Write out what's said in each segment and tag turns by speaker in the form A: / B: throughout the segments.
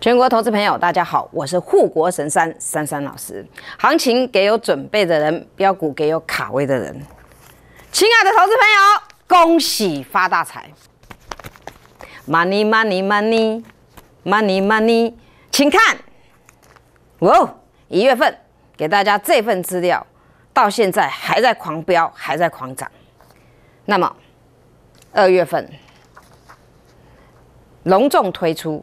A: 全国投资朋友，大家好，我是护国神山珊珊老师。行情给有准备的人，标股给有卡位的人。亲爱的投资朋友，恭喜发大财！Money money money money money，请看，哇！一月份给大家这份资料，到现在还在狂飙，还在狂涨。那么，二月份隆重推出。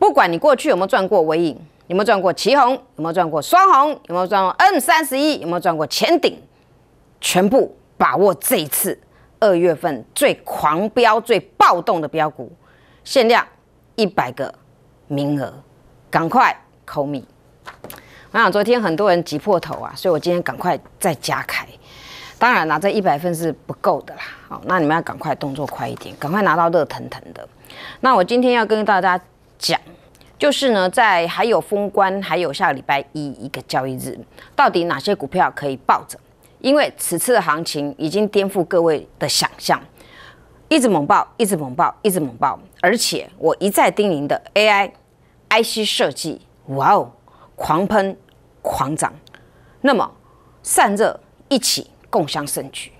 A: 不管你过去有没有赚过尾影，有没有赚过旗红，有没有赚过双红，有没有赚过 N 三十一，有没有赚过前顶，全部把握这一次二月份最狂飙、最暴动的标股，限量一百个名额，赶快扣米。我想昨天很多人挤破头啊，所以我今天赶快再加开。当然啦，这一百份是不够的啦。好，那你们要赶快动作快一点，赶快拿到热腾腾的。那我今天要跟大家。讲，就是呢，在还有封关，还有下个礼拜一一个交易日，到底哪些股票可以抱着？因为此次的行情已经颠覆各位的想象，一直猛爆，一直猛爆，一直猛爆，而且我一再叮咛的 AI、IC 设计，哇哦，狂喷狂涨，那么散热一起共享盛举，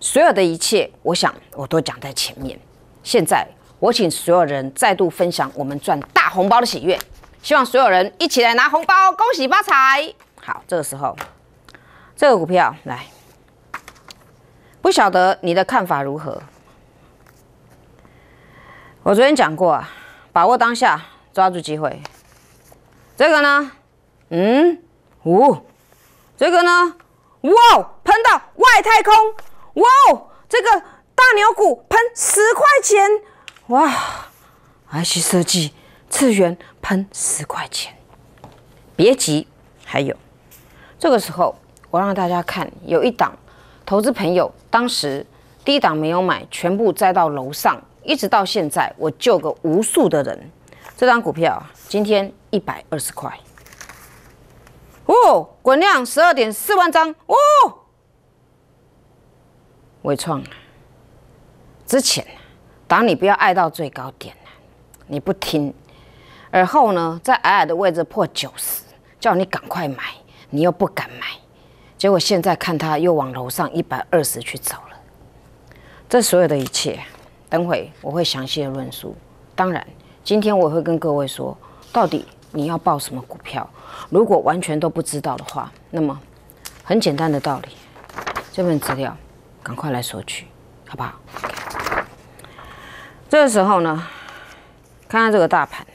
A: 所有的一切，我想我都讲在前面，现在。我请所有人再度分享我们赚大红包的喜悦，希望所有人一起来拿红包，恭喜发财！好，这个时候，这个股票来，不晓得你的看法如何？我昨天讲过，把握当下，抓住机会。这个呢，嗯，五，这个呢，哇，喷到外太空！哇，这个大牛股喷十块钱！哇！爱心设计，次元喷十块钱。别急，还有。这个时候，我让大家看，有一档投资朋友，当时低档没有买，全部栽到楼上，一直到现在，我救个无数的人。这张股票啊，今天一百二十块。哦，滚量十二点四万张哦。伟创之前当你不要爱到最高点你不听，而后呢，在矮矮的位置破九十，叫你赶快买，你又不敢买，结果现在看他又往楼上一百二十去走了，这所有的一切，等会我会详细的论述。当然，今天我会跟各位说，到底你要报什么股票？如果完全都不知道的话，那么很简单的道理，这份资料，赶快来索取，好不好？这个时候呢，看看这个大盘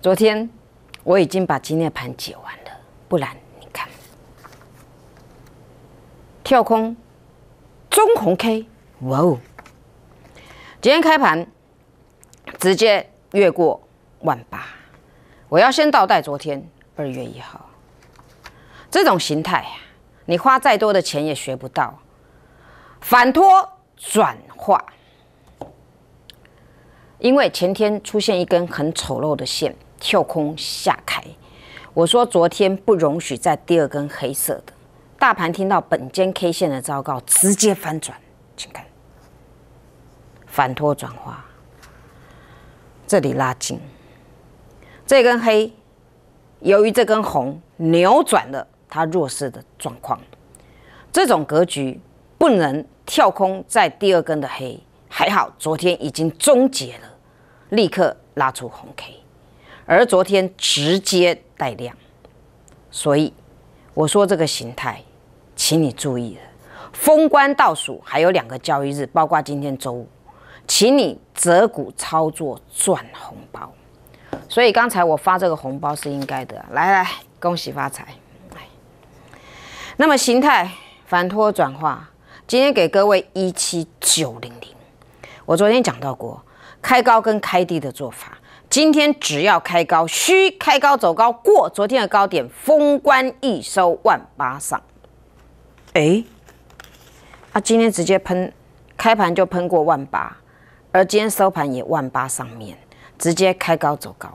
A: 昨天我已经把今天的盘解完了，不然你看跳空中红 K，哇哦！今天开盘直接越过万八，我要先倒带昨天二月一号。这种形态，你花再多的钱也学不到反托转化。因为前天出现一根很丑陋的线跳空下开，我说昨天不容许再第二根黑色的，大盘听到本间 K 线的糟告直接翻转，请看反托转化，这里拉近这根黑，由于这根红扭转了它弱势的状况，这种格局不能跳空再第二根的黑。还好，昨天已经终结了，立刻拉出红 K，而昨天直接带量，所以我说这个形态，请你注意了。封关倒数还有两个交易日，包括今天周五，请你择股操作赚红包。所以刚才我发这个红包是应该的，来来，恭喜发财！那么形态反托转化，今天给各位一七九零零。我昨天讲到过，开高跟开低的做法，今天只要开高，需开高走高过昨天的高点，封关一收万八上。哎，他今天直接喷，开盘就喷过万八，而今天收盘也万八上面，直接开高走高。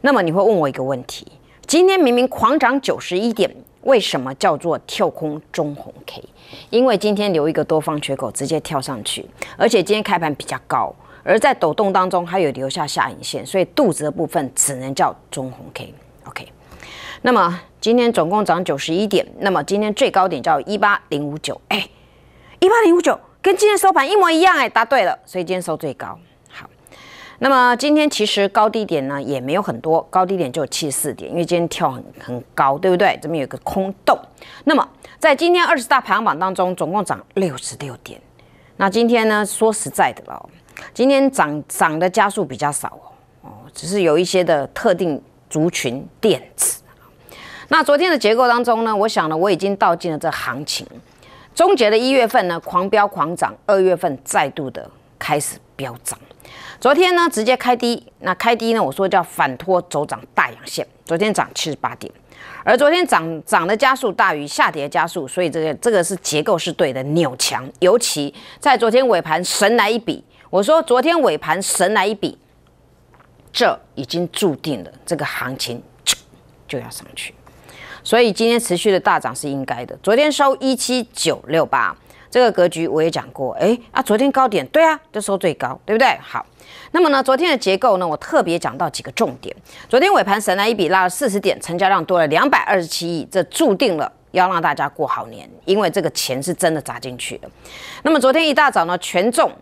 A: 那么你会问我一个问题，今天明明狂涨九十一点。为什么叫做跳空中红 K？因为今天留一个多方缺口，直接跳上去，而且今天开盘比较高，而在抖动当中还有留下下影线，所以肚子的部分只能叫中红 K。OK，那么今天总共涨九十一点，那么今天最高点叫一八零五九，哎，一八零五九跟今天收盘一模一样，哎，答对了，所以今天收最高。那么今天其实高低点呢也没有很多，高低点就七四点，因为今天跳很很高，对不对？这边有个空洞。那么在今天二十大排行榜当中，总共涨六十六点。那今天呢，说实在的了，今天涨涨的加速比较少哦，哦，只是有一些的特定族群电子。那昨天的结构当中呢，我想呢，我已经道尽了这行情。终结的一月份呢，狂飙狂涨，二月份再度的开始飙涨。昨天呢，直接开低，那开低呢，我说叫反拖走涨大阳线。昨天涨七十八点，而昨天涨涨的加速大于下跌加速，所以这个这个是结构是对的，扭强。尤其在昨天尾盘神来一笔，我说昨天尾盘神来一笔，这已经注定了这个行情就要上去，所以今天持续的大涨是应该的。昨天收一七九六八。这个格局我也讲过，哎，啊，昨天高点，对啊，就收最高，对不对？好，那么呢，昨天的结构呢，我特别讲到几个重点。昨天尾盘神来一笔，拉了四十点，成交量多了两百二十七亿，这注定了要让大家过好年，因为这个钱是真的砸进去的。那么昨天一大早呢，权重。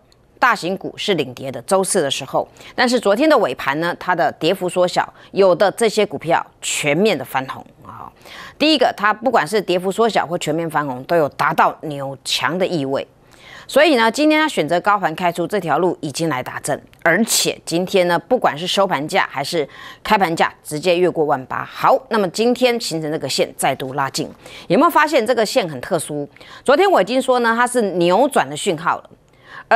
A: 大型股是领跌的，周四的时候，但是昨天的尾盘呢，它的跌幅缩小，有的这些股票全面的翻红啊。第一个，它不管是跌幅缩小或全面翻红，都有达到扭强的意味。所以呢，今天要选择高盘开出这条路已经来打正。而且今天呢，不管是收盘价还是开盘价，直接越过万八。好，那么今天形成这个线再度拉近，有没有发现这个线很特殊？昨天我已经说呢，它是扭转的讯号了。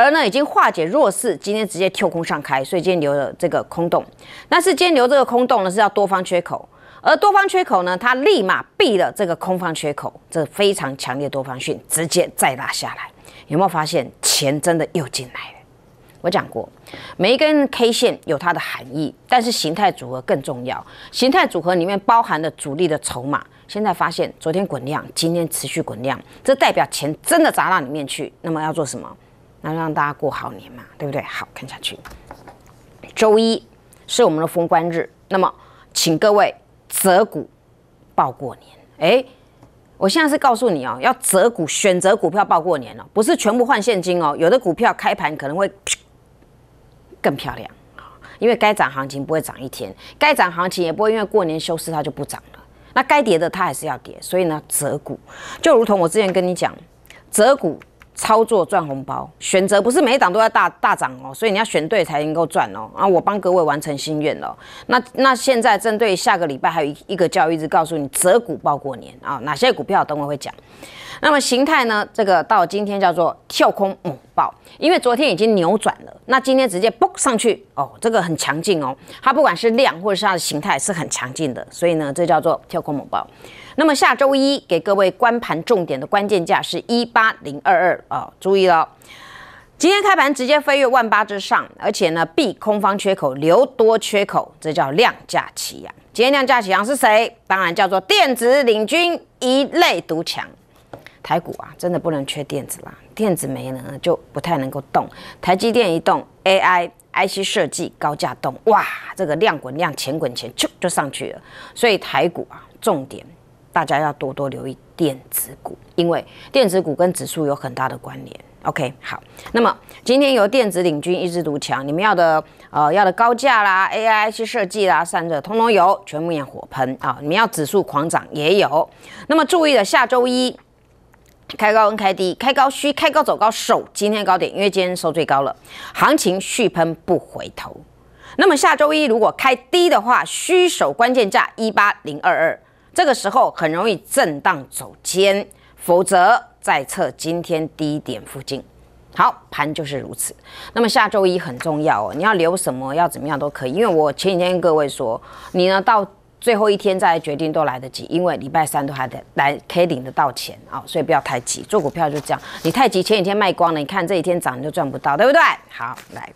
A: 而呢，已经化解弱势，今天直接跳空上开，所以今天留了这个空洞。那是今天留这个空洞呢，是要多方缺口。而多方缺口呢，它立马避了这个空方缺口，这非常强烈多方讯，直接再拉下来。有没有发现钱真的又进来了？我讲过，每一根 K 线有它的含义，但是形态组合更重要。形态组合里面包含的主力的筹码，现在发现昨天滚量，今天持续滚量，这代表钱真的砸到里面去。那么要做什么？那让大家过好年嘛，对不对？好，看下去。周一是我们的封关日，那么请各位择股报过年。哎，我现在是告诉你哦，要择股选择股票报过年了，不是全部换现金哦。有的股票开盘可能会 更漂亮啊，因为该涨行情不会涨一天，该涨行情也不会因为过年休市它就不涨了。那该跌的它还是要跌，所以呢，择股就如同我之前跟你讲，择股。操作赚红包，选择不是每一档都在大大涨哦，所以你要选对才能够赚哦。啊，我帮各位完成心愿了。那那现在针对下个礼拜还有一一个交易日，告诉你择股报过年啊，哪些股票等我会讲。那么形态呢？这个到今天叫做跳空猛爆，因为昨天已经扭转了，那今天直接嘣上去哦，这个很强劲哦，它不管是量或者是它的形态是很强劲的，所以呢，这叫做跳空猛爆。那么下周一给各位关盘重点的关键价是一八零二二啊，注意了，今天开盘直接飞跃万八之上，而且呢，避空方缺口留多缺口，这叫量价齐扬。今天量价齐扬是谁？当然叫做电子领军一类独强。台股啊，真的不能缺电子啦，电子没了了就不太能够动。台积电一动，AI IC 设计高价动，哇，这个量滚量钱滚钱，咻就上去了。所以台股啊，重点。大家要多多留意电子股，因为电子股跟指数有很大的关联。OK，好，那么今天由电子领军一支独强，你们要的呃要的高价啦，AI 去设计啦，散热通通有，全部演火喷啊！你们要指数狂涨也有。那么注意了，下周一开高、跟开低、开高需开高走高，守今天高点，因为今天收最高了，行情续喷不回头。那么下周一如果开低的话，需守关键价一八零二二。这个时候很容易震荡走尖，否则再测今天低点附近。好，盘就是如此。那么下周一很重要哦，你要留什么要怎么样都可以，因为我前几天跟各位说，你呢到最后一天再来决定都来得及，因为礼拜三都还得来可以领得到钱啊，所以不要太急。做股票就这样，你太急前几天卖光了，你看这几天涨你就赚不到，对不对？好，来，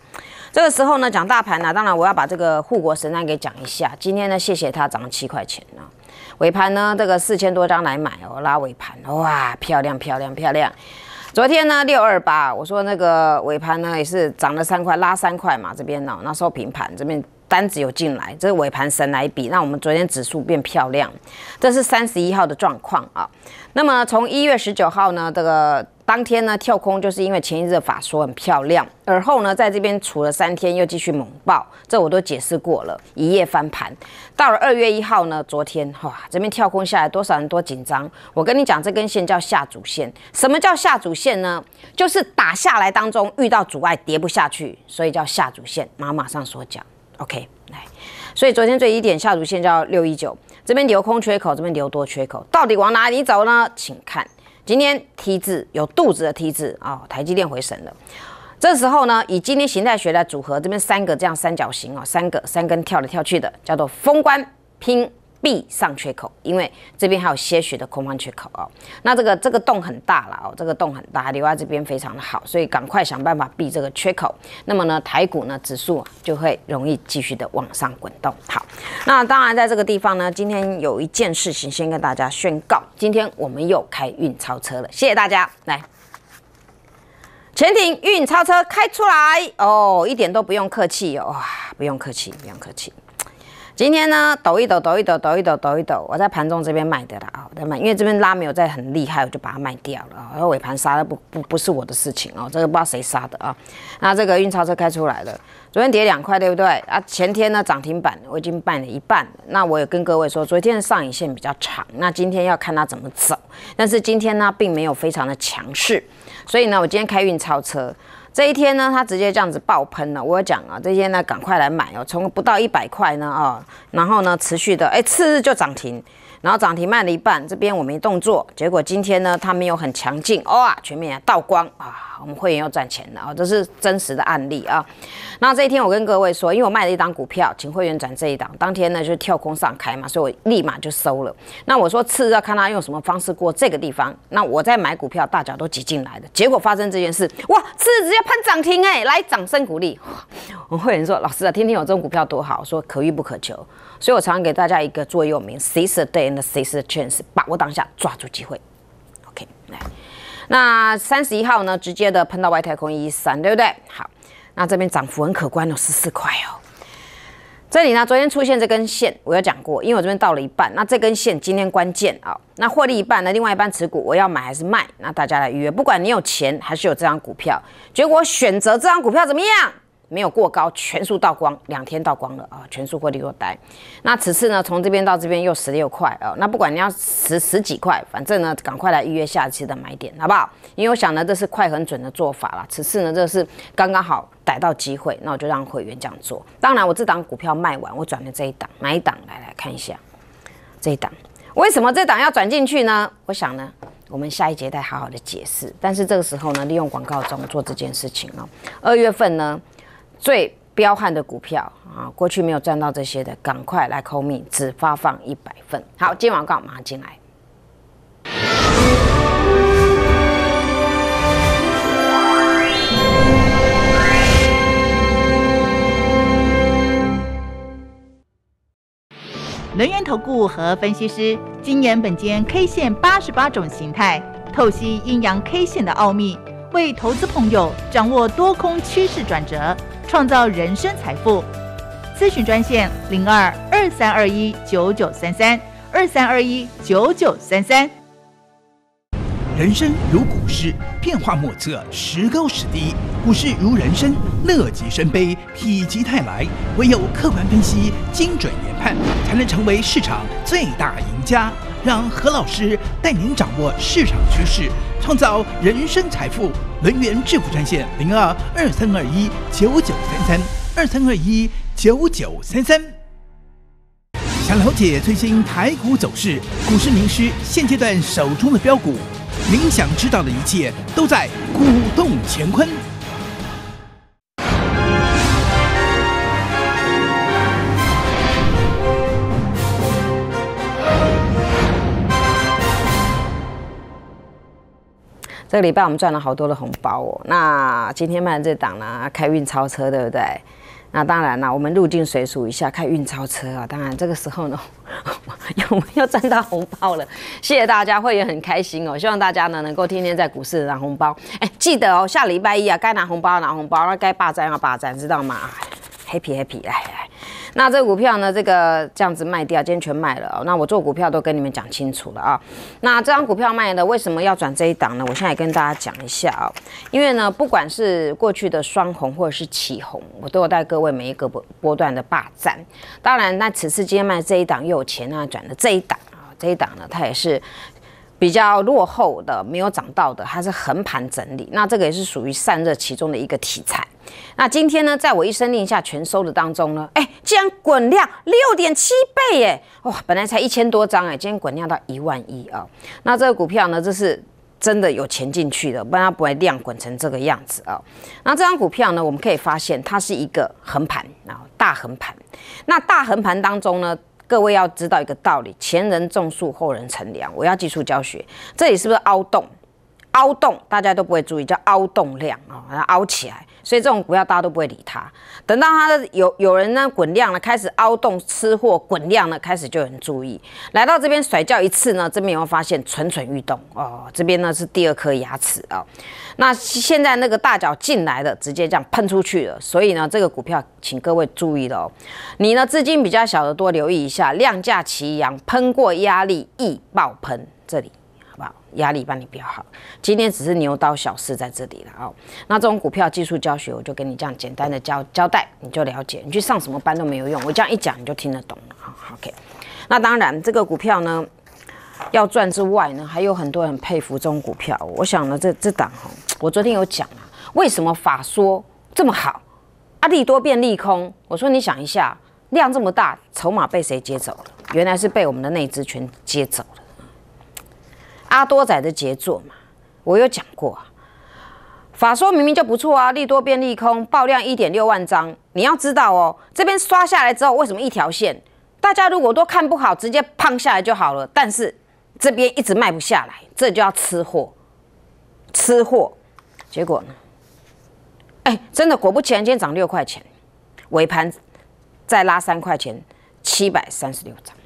A: 这个时候呢讲大盘呢，当然我要把这个护国神山给讲一下。今天呢谢谢他涨了七块钱啊。尾盘呢，这个四千多张来买哦，拉尾盘，哇，漂亮漂亮漂亮！昨天呢，六二八，我说那个尾盘呢也是涨了三块，拉三块嘛，这边呢那时候平盘，这边。单子有进来，这是尾盘神来比。让我们昨天指数变漂亮。这是三十一号的状况啊。那么从一月十九号呢，这个当天呢跳空，就是因为前一日法说很漂亮，而后呢在这边处了三天，又继续猛爆，这我都解释过了，一夜翻盘。到了二月一号呢，昨天哇这边跳空下来，多少人多紧张。我跟你讲，这根线叫下主线。什么叫下主线呢？就是打下来当中遇到阻碍，跌不下去，所以叫下主线。那马上说讲。OK，来，所以昨天最低点下图线叫六一九，这边留空缺口，这边留多缺口，到底往哪里走呢？请看今天 T 字有肚子的 T 字啊，台积电回神了。这时候呢，以今天形态学来组合，这边三个这样三角形啊，三个三根跳来跳去的，叫做封关拼。闭上缺口，因为这边还有些许的空方缺口哦。那这个这个洞很大了哦，这个洞很大，留外这边非常的好，所以赶快想办法避这个缺口。那么呢，台股呢指数就会容易继续的往上滚动。好，那当然在这个地方呢，今天有一件事情先跟大家宣告，今天我们又开运钞车了，谢谢大家。来，潜艇运钞车开出来哦，一点都不用客气哦，不用客气，不用客气。今天呢，抖一抖，抖一抖，抖一抖，抖一抖，我在盘中这边卖的了啊，我在卖，因为这边拉没有在很厉害，我就把它卖掉了。然后尾盘杀的不不不是我的事情哦，这个不知道谁杀的啊。那这个运钞车开出来了，昨天跌两块，对不对？啊，前天呢涨停板，我已经卖了一半。那我也跟各位说，昨天的上影线比较长，那今天要看它怎么走。但是今天呢，并没有非常的强势，所以呢，我今天开运钞车。这一天呢，它直接这样子爆喷了。我讲啊，这些呢，赶快来买哦，从不到一百块呢啊，然后呢，持续的哎，次日就涨停，然后涨停卖了一半，这边我没动作，结果今天呢，它没有很强劲，哇，全面倒光啊。我们会员又赚钱了啊，这是真实的案例啊。那这一天我跟各位说，因为我卖了一档股票，请会员转这一档，当天呢就跳空上开嘛，所以我立马就收了。那我说次日要看他用什么方式过这个地方，那我在买股票，大家都挤进来的，结果发生这件事，哇，次日直接攀涨停哎，来掌声鼓励。我们会员说，老师啊，天天有这种股票多好，说可遇不可求。所以我常常给大家一个座右铭，谁是 day，那谁是 chance，把握当下，抓住机会。OK，来。那三十一号呢，直接的喷到外太空一三，对不对？好，那这边涨幅很可观哦，十四块哦。这里呢，昨天出现这根线，我有讲过，因为我这边到了一半，那这根线今天关键啊。那获利一半呢，另外一半持股，我要买还是卖？那大家来预约，不管你有钱还是有这张股票，结果选择这张股票怎么样？没有过高，全数倒光，两天倒光了啊！全数获利落袋。那此次呢，从这边到这边又十六块啊！那不管你要十十几块，反正呢，赶快来预约下一次的买点，好不好？因为我想呢，这是快很准的做法啦。此次呢，这是刚刚好逮到机会，那我就让会员这样做。当然，我这档股票卖完，我转的这一档，买一档来来看一下这一档。为什么这档要转进去呢？我想呢，我们下一节再好好的解释。但是这个时候呢，利用广告中做这件事情哦。二月份呢？最彪悍的股票啊，过去没有赚到这些的，赶快来扣名，只发放一百份。好，今晚我刚好马上进来。能源投顾和分析师，今年本间 K 线八十八种形态，透析阴阳 K 线的奥秘，为投资朋友掌握多空趋势转折。创造人生财富，咨询专线零二二三二一九九三三二三二一九九三三。人生如股市，变化莫测，时高时低；股市如人生，乐极生悲，否极泰来。唯有客观分析，精准研判，才能成为市场最大赢家。让何老师带您掌握市场趋势。创造人生财富，能源致富专线零二二三二一九九三三二三二一九九三三。想了解最新台股走势，股市名师现阶段手中的标股，您想知道的一切都在股动乾坤。这个礼拜我们赚了好多的红包哦，那今天的这档呢，开运钞车对不对？那当然啦，我们入境随俗一下开运钞车啊，当然这个时候呢，我 没又赚到红包了？谢谢大家，会员很开心哦，希望大家呢能够天天在股市拿红包，哎，记得哦，下礼拜一啊，该拿红包拿红包，那该霸占要霸占，知道吗？Happy Happy，哎哎，那这股票呢？这个这样子卖掉，今天全卖了。那我做股票都跟你们讲清楚了啊。那这张股票卖了，为什么要转这一档呢？我现在跟大家讲一下啊。因为呢，不管是过去的双红或者是起红，我都有带各位每一个波波段的霸占。当然，那此次今天卖这一档又有钱啊，转的这一档啊，这一档呢，它也是比较落后的，没有涨到的，它是横盘整理。那这个也是属于散热其中的一个题材。那今天呢，在我一声令下全收的当中呢，哎，竟然滚量六点七倍耶！哇，本来才一千多张哎，今天滚量到一万一啊。那这个股票呢，这是真的有钱进去的，不然它不会量滚成这个样子啊。那这张股票呢，我们可以发现它是一个横盘啊，大横盘。那大横盘当中呢，各位要知道一个道理：前人种树，后人乘凉。我要技术教学，这里是不是凹洞？凹洞大家都不会注意，叫凹洞量啊，凹起来，所以这种股票大家都不会理它。等到它的有有人呢滚量了，开始凹洞吃货滚量了，开始就有人注意，来到这边甩掉一次呢，这边也会发现蠢蠢欲动哦。这边呢是第二颗牙齿啊，那现在那个大脚进来的，直接这样喷出去了，所以呢这个股票请各位注意了哦。你呢资金比较小的多留意一下，量价齐扬，喷过压力易爆喷这里。压力帮你比较好。今天只是牛刀小试在这里了哦。那这种股票技术教学，我就跟你这样简单的交交代，你就了解。你去上什么班都没有用。我这样一讲，你就听得懂了。OK。那当然，这个股票呢要赚之外呢，还有很多人佩服这种股票。我想呢，这这档哈，我昨天有讲啊，为什么法说这么好？阿利多变利空，我说你想一下，量这么大，筹码被谁接走了？原来是被我们的内资群接走了。阿多仔的杰作嘛，我有讲过啊，法说明明就不错啊，利多变利空，爆量一点六万张。你要知道哦，这边刷下来之后，为什么一条线？大家如果都看不好，直接胖下来就好了。但是这边一直卖不下来，这就要吃货，吃货，结果呢？哎，真的果不其然，今天涨六块钱，尾盘再拉三块钱，七百三十六张。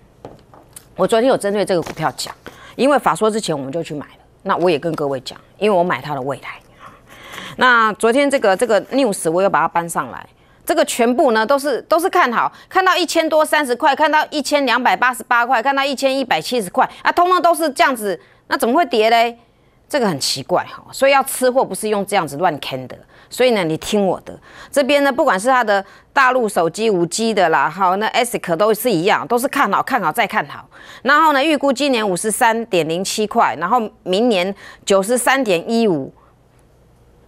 A: 我昨天有针对这个股票讲。因为法说之前我们就去买了，那我也跟各位讲，因为我买它的未来那昨天这个这个 news 我又把它搬上来，这个全部呢都是都是看好，看到一千多三十块，看到一千两百八十八块，看到一千一百七十块啊，通通都是这样子，那怎么会跌嘞？这个很奇怪哈，所以要吃货不是用这样子乱坑的，所以呢，你听我的，这边呢，不管是它的大陆手机五 G 的啦，好，那 S 可都是一样，都是看好，看好再看好。然后呢，预估今年五十三点零七块，然后明年九十三点一五。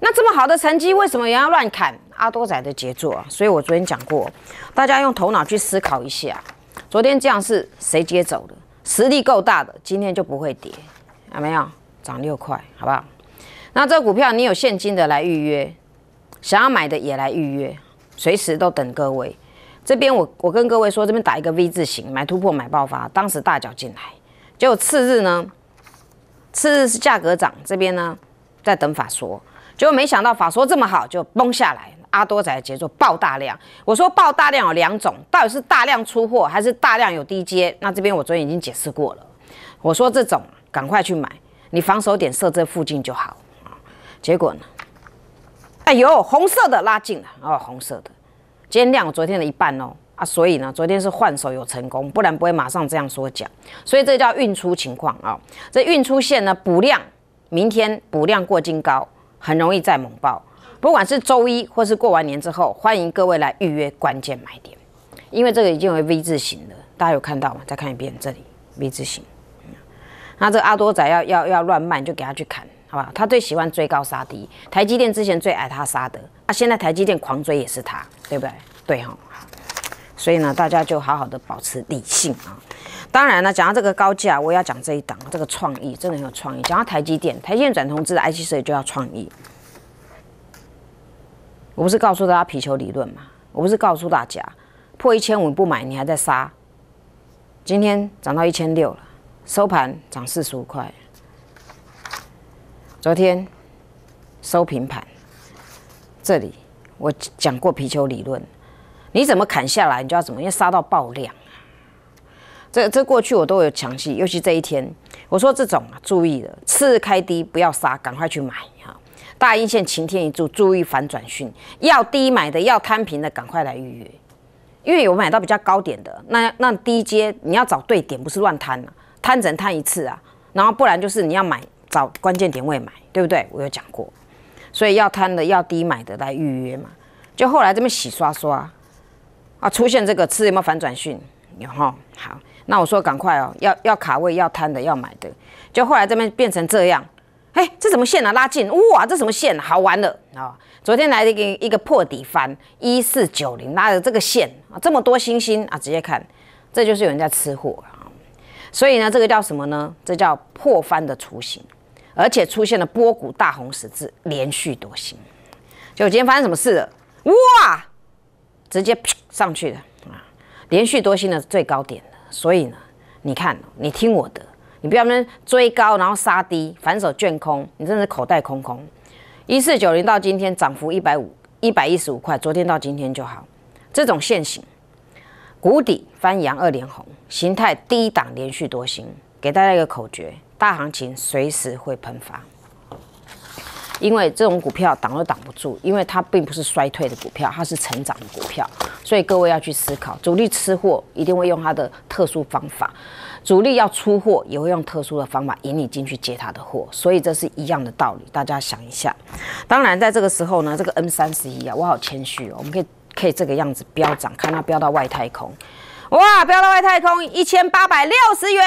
A: 那这么好的成绩，为什么也要乱砍？阿多仔的杰作啊！所以我昨天讲过，大家用头脑去思考一下，昨天这样是谁接走的？实力够大的，今天就不会跌，有没有？涨六块，好不好？那这股票你有现金的来预约，想要买的也来预约，随时都等各位。这边我我跟各位说，这边打一个 V 字形，买突破，买爆发，当时大脚进来，结果次日呢，次日是价格涨，这边呢在等法说，结果没想到法说这么好，就崩下来。阿多仔的节奏爆大量，我说爆大量有两种，到底是大量出货还是大量有低阶？那这边我昨天已经解释过了，我说这种赶快去买。你防守点设在附近就好啊，结果呢？哎呦，红色的拉近了哦，红色的，今天量昨天的一半哦啊，所以呢，昨天是换手有成功，不然不会马上这样说量，所以这叫运出情况啊。这运出线呢补量，明天补量过金高很容易再猛爆，不管是周一或是过完年之后，欢迎各位来预约关键买点，因为这个已经为 V 字形了，大家有看到吗？再看一遍这里 V 字形。那这个阿多仔要要要乱卖，就给他去砍，好吧？他最喜欢追高杀低，台积电之前最矮他杀的，那现在台积电狂追也是他，对不对？对哈，所以呢，大家就好好的保持理性啊。当然呢，讲到这个高价，我要讲这一档，这个创意真的很有创意。讲到台积电，台积电转通知的 i c 计就要创意。我不是告诉大家皮球理论吗？我不是告诉大家破一千五不买，你还在杀。今天涨到一千六了。收盘涨四十五块，昨天收平盘。这里我讲过皮球理论，你怎么砍下来，你就要怎么，要杀到爆量。这这过去我都有详细，尤其这一天，我说这种啊，注意了，次日开低不要杀，赶快去买哈。大阴线晴天一柱，注意反转讯，要低买的要摊平的，赶快来预约，因为有买到比较高点的，那那低阶你要找对点，不是乱摊啊。摊整摊一次啊，然后不然就是你要买找关键点位买，对不对？我有讲过，所以要摊的要低买的来预约嘛。就后来这么洗刷刷啊，出现这个吃有没有反转讯？有哈，好，那我说赶快哦，要要卡位要摊的要买的，就后来这边变成这样，哎，这什么线啊？拉近哇，这什么线？好玩了啊！昨天来一个一个破底翻一四九零，拉了这个线啊，这么多星星啊，直接看，这就是有人在吃货所以呢，这个叫什么呢？这叫破翻的雏形，而且出现了波谷大红十字连续多星。就今天发生什么事了？哇，直接上去了啊！连续多星的最高点了。所以呢，你看，你听我的，你不要那追高然后杀低，反手卷空，你真的口袋空空。一四九零到今天涨幅一百五，一百一十五块。昨天到今天就好，这种现形。谷底翻阳二连红，形态低档连续多星，给大家一个口诀：大行情随时会喷发，因为这种股票挡都挡不住，因为它并不是衰退的股票，它是成长的股票，所以各位要去思考，主力吃货一定会用它的特殊方法，主力要出货也会用特殊的方法引你进去接他的货，所以这是一样的道理，大家想一下。当然在这个时候呢，这个 M 三十一啊，我好谦虚哦，我们可以。可以这个样子飙涨，看它飙到外太空，哇，飙到外太空一千八百六十元，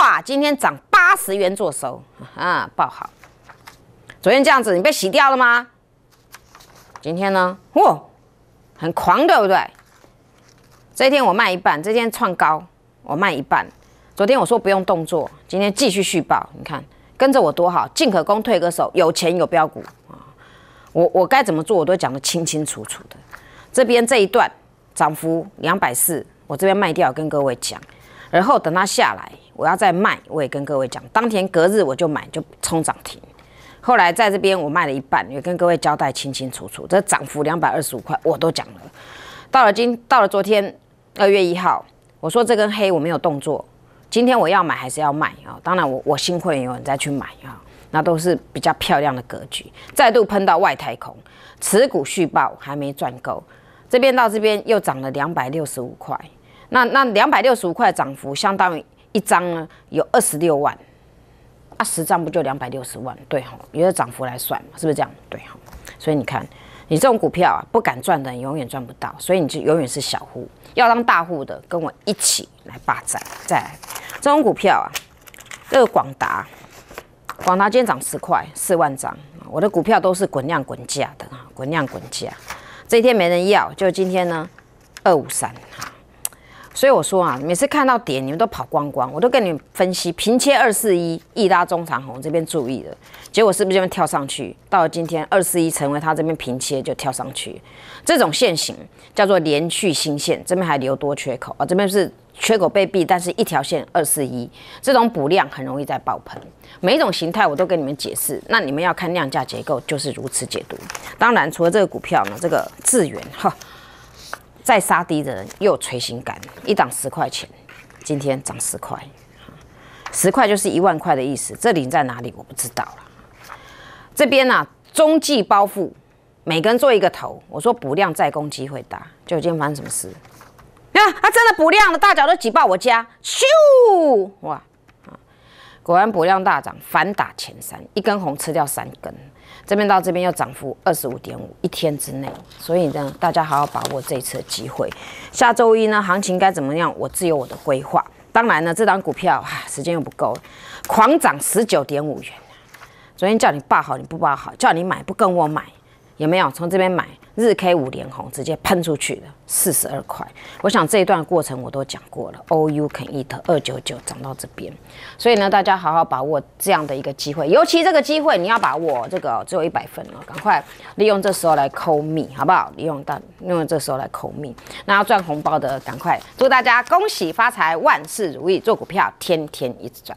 A: 哇，今天涨八十元做收啊，爆好！昨天这样子，你被洗掉了吗？今天呢？哇，很狂，对不对？这一天我卖一半，这天创高我卖一半。昨天我说不用动作，今天继续续报。你看跟着我多好，进可攻退可守，有钱有标股啊！我我该怎么做，我都讲得清清楚楚的。这边这一段涨幅两百四，我这边卖掉，跟各位讲。然后等它下来，我要再卖，我也跟各位讲。当天隔日我就买，就冲涨停。后来在这边我卖了一半，也跟各位交代清清楚楚。这涨幅两百二十五块，我都讲了。到了今，到了昨天二月一号，我说这根黑我没有动作。今天我要买还是要卖啊？当然我我新会员有人再去买啊，那都是比较漂亮的格局。再度喷到外太空，持股续报还没赚够。这边到这边又涨了两百六十五块，那那两百六十五块涨幅相当于一张呢有二十六万，啊十张不就两百六十万？对哈，以这涨幅来算嘛，是不是这样？对哈，所以你看，你这种股票啊，不敢赚的人永远赚不到，所以你就永远是小户，要当大户的，跟我一起来霸占。再来，这种股票啊，这个广达，广达今天涨十块，四万涨，我的股票都是滚量滚价的啊，滚量滚价。这一天没人要，就今天呢，二五三。所以我说啊，每次看到点你们都跑光光，我都跟你们分析平切二四一，一拉中长红这边注意了，结果是不是这边跳上去？到了今天二四一成为它这边平切就跳上去，这种线型叫做连续新线，这边还留多缺口啊，这边是缺口被闭，但是一条线二四一这种补量很容易再爆盆。每一种形态我都跟你们解释，那你们要看量价结构就是如此解读。当然除了这个股票呢，这个智源哈。再杀低的人又有垂心感，一档十块钱，今天涨十块，十块就是一万块的意思。这零在哪里？我不知道了。这边呢，中继包覆，每根做一个头。我说补量再攻击会大。究竟发生什么事？看，它真的补量了，大脚都挤爆我家，咻哇果然补量大涨，反打前三，一根红吃掉三根。这边到这边又涨幅二十五点五，一天之内，所以呢，大家好好把握这一次机会。下周一呢，行情该怎么样，我自有我的规划。当然呢，这单股票啊，时间又不够，狂涨十九点五元。昨天叫你报好你不报好，叫你买不跟我买，有没有？从这边买。日 K 五连红直接喷出去了，四十二块。我想这一段过程我都讲过了。O U can eat 二九九涨到这边，所以呢，大家好好把握这样的一个机会，尤其这个机会你要把握，这个只有一百分了，赶快利用这时候来抠蜜，好不好？利用到利用这时候来抠蜜，那要赚红包的赶快，祝大家恭喜发财，万事如意，做股票天天一直赚。